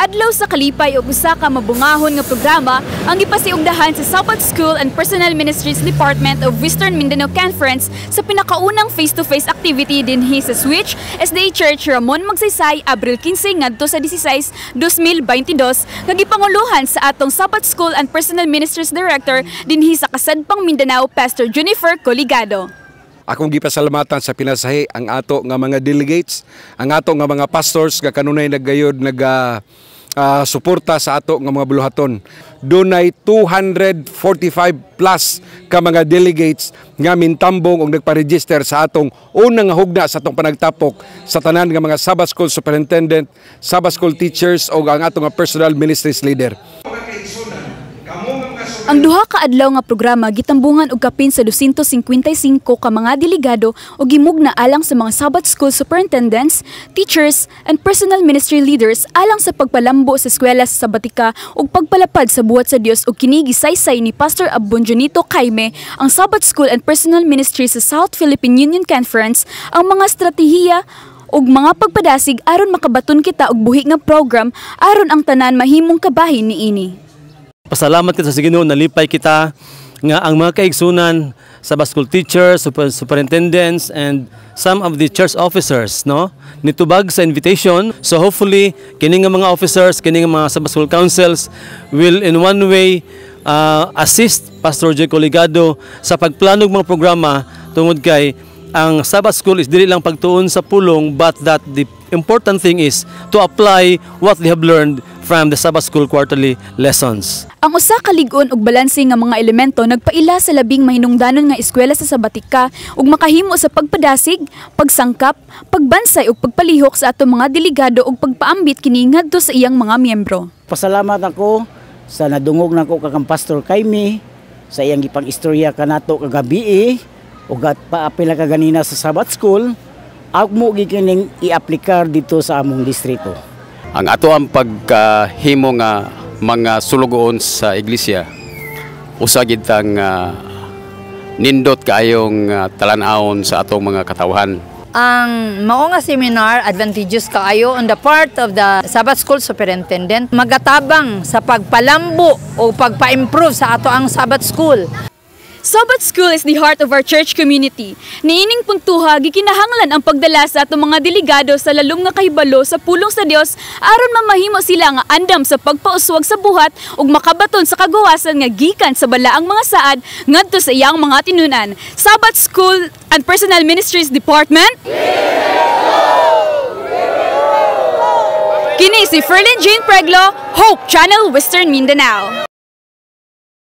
Adlaw sa kalipay og usa ka mabungahon nga programa ang gipasiugdahan sa Southwood School and Personal Ministries Department of Western Mindanao Conference sa pinakaunang face-to-face activity dinhi sa Switch SDA Church Ramon Magsaysay Abril 15 ngadto sa 16 2022 nga gipanguluhan sa atong Southwood School and Personal Ministries Director dinhi sa Kasadpang Mindanao Pastor Jennifer Coligado. Akong gipasalamatan sa pinasahi ang ato nga mga delegates, ang ato nga mga pastors nga kanunay naggayod naga uh, ah, suporta sa ato nga mga buluhaton. Dunay 245 plus ka mga delegates nga mintambong og nagpa-register sa atong unang hugna sa atong panagtapok sa tanan nga mga Sabbath School Superintendent, Sabbath School Teachers o ang atong personal ministries leader. Ang duha ka adlaw nga programa gitambungan og kapin sa 255 ka mga delegado o gimugna alang sa mga Sabbath School Superintendents, teachers, and personal ministry leaders alang sa pagpalambo sa eskwela sa Sabatika ug pagpalapad sa buhat sa Dios og kini ni Pastor Abbon Junito Jaime ang Sabbath School and Personal Ministry sa South Philippine Union Conference ang mga estratehiya og mga pagpadasig aron makabaton kita og buhi nga program aron ang tanan mahimong kabahin niini. Pasalamat kita sa Ginoo nalipay kita nga ang mga kaigsunan sa school teachers, super, superintendents, and some of the church officers, no? Nitubag sa invitation. So hopefully, kini nga mga officers, kini nga mga sa school councils will in one way uh, assist Pastor Joy Coligado sa pagplanog mga programa tungod kay ang Sabbath School is dili lang pagtuon sa pulong but that the important thing is to apply what they have learned from the Sabbath School Quarterly Lessons. Ang usa ka ligon ug balanse nga mga elemento nagpaila sa labing mahinungdanon nga eskwela sa Sabatika ug makahimo sa pagpadasig, pagsangkap, pagbansay ug pagpalihok sa ato mga delegado ug pagpaambit kini ngadto sa iyang mga miyembro. Pasalamat ako sa nadungog nako na kakang Pastor Kaimi sa iyang gipang istorya kanato kagabi eh. ug at paapila ka ganina sa Sabat School. ug mo gikining i-aplikar dito sa among distrito. Ang ato ang pagkahimo nga mga sulugoon sa iglesia usa gid tang uh, nindot kaayong uh, ah, talan sa atong mga katawhan. Ang mao nga seminar advantageous kaayo on the part of the Sabbath School Superintendent magatabang sa pagpalambo o pagpa-improve sa ato ang Sabbath School. Sobat School is the heart of our church community. Niining puntuha, gikinahanglan ang pagdalasa at mga delegado sa lalom nga kahibalo sa pulong sa Dios aron mamahimo sila nga andam sa pagpauswag sa buhat ug makabaton sa kagawasan nga gikan sa balaang mga saad ngadto sa iyang mga tinunan. Sabat School and Personal Ministries Department. Kini si Ferlin Jean Preglo, Hope Channel Western Mindanao.